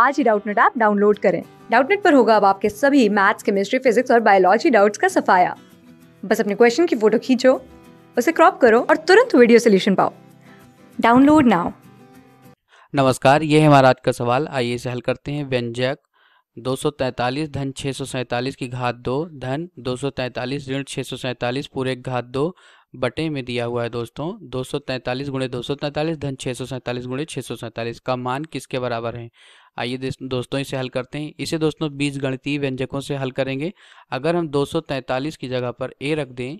आज ही Doubtnut app download करें डाउटनेट पर होगा अब आपके सभी मैथ्स केमिस्ट्री फिजिक्स और बायोलॉजी डाउट्स का सफाया बस अपने क्वेश्चन की फोटो खींचो उसे क्रॉप करो और तुरंत वीडियो सोल्यूशन पाओ डाउनलोड नाउ नमस्कार ये हमारा आज का सवाल आइए इसे हल करते हैं व्यंजक दो सौ तैंतालीस धन छः सौ सैंतालीस की घात दो धन दो सौ तैंतालीस ऋण छः सौ सैंतालीस पूरे घात दो बटे में दिया हुआ है दोस्तों दो सौ तैंतालीस गुणे दो सौ तैंतालीस धन छः सौ सैंतालीस गुणे छः सौ सैंतालीस का मान किसके बराबर है आइए दोस्तों इसे हल करते हैं इसे दोस्तों बीज गणितीय व्यंजकों से हल करेंगे अगर हम दो सौ तैंतालीस की जगह पर ए रख दें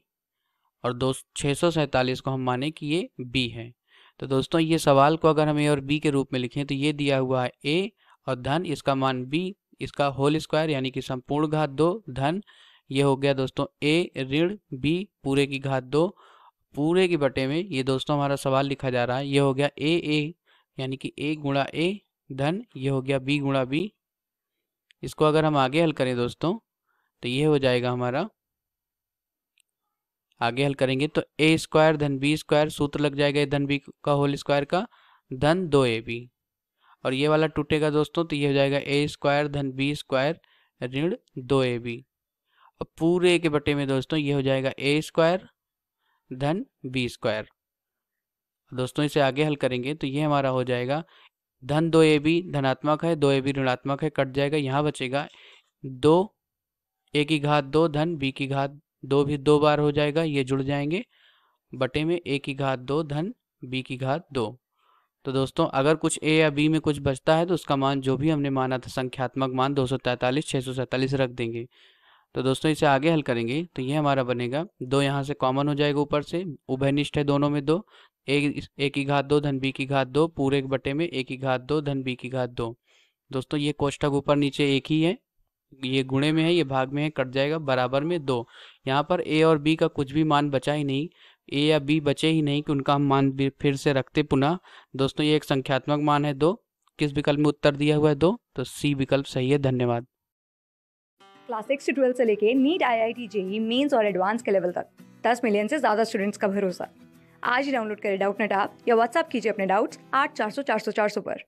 और दो छः सौ सैंतालीस को हम माने कि ये बी है तो दोस्तों ये सवाल को अगर हम ए और बी के रूप में लिखें तो ये दिया हुआ है ए और धन इसका मान बी इसका होल स्क्वायर यानी कि संपूर्ण घात दो धन ये हो गया दोस्तों ए ऋण बी पूरे की घात दो पूरे के बटे में ये दोस्तों हमारा सवाल लिखा जा रहा है ये हो गया ए ए यानी कि ए गुणा ए धन ये हो गया बी गुणा बी इसको अगर हम आगे हल करें दोस्तों तो ये हो जाएगा हमारा आगे हल करेंगे तो ए स्क्वायर धन बी स्क्वायर सूत्र लग जाएगा धन बी का होल स्क्वायर का धन दो ए बी और ये वाला टूटेगा दोस्तों तो ये हो जाएगा ए स्क्वायर धन बी स्क्वायर ऋण दो ए बी और पूरे के बटे में दोस्तों ये हो जाएगा ए स्क्वायर धन बी स्क्वायर दोस्तों इसे आगे हल करेंगे तो ये हमारा हो जाएगा धन दो ए बी धनात्मक है दो ए बी ऋणात्मक है कट जाएगा यहाँ बचेगा दो ए की घात दो धन बी की घात दो भी दो बार हो जाएगा ये जुड़ जाएंगे बटे में ए की घात दो धन बी की घात दो तो दोस्तों अगर कुछ ए या बी में कुछ बचता है तो उसका मान जो भी हमने माना था संख्यात्मक मान दो सौ रख देंगे तो दोस्तों इसे आगे हल करेंगे तो ये हमारा बनेगा दो यहाँ से कॉमन हो जाएगा ऊपर से उभयनिष्ठ है दोनों में दो एक ए की घात दो धन बी की घात दो पूरे बटे में ए की घात दो धन बी की घात दो दोस्तों ये कोष्टक ऊपर नीचे एक ही है ये गुणे में है ये भाग में है कट जाएगा बराबर में दो यहाँ पर ए और बी का कुछ भी मान बचा ही नहीं ए या बी बचे ही नहीं कि उनका हम मान फिर से रखते पुनः दोस्तों ये एक संख्यात्मक मान है दो किस विकल्प में उत्तर दिया हुआ है दो तो सी विकल्प सही है धन्यवाद क्लास सिक्स से ट्वेल्थ से लेके NEET I I T JEE mains और एडवांस के लेवल तक दस मिलियन से ज़्यादा स्टूडेंट्स का भरोसा आज ही डाउनलोड करें डाउट नेट आप या व्हाट्सअप कीजिए अपने डाउट्स आठ चार सौ चार सौ चार सौ पर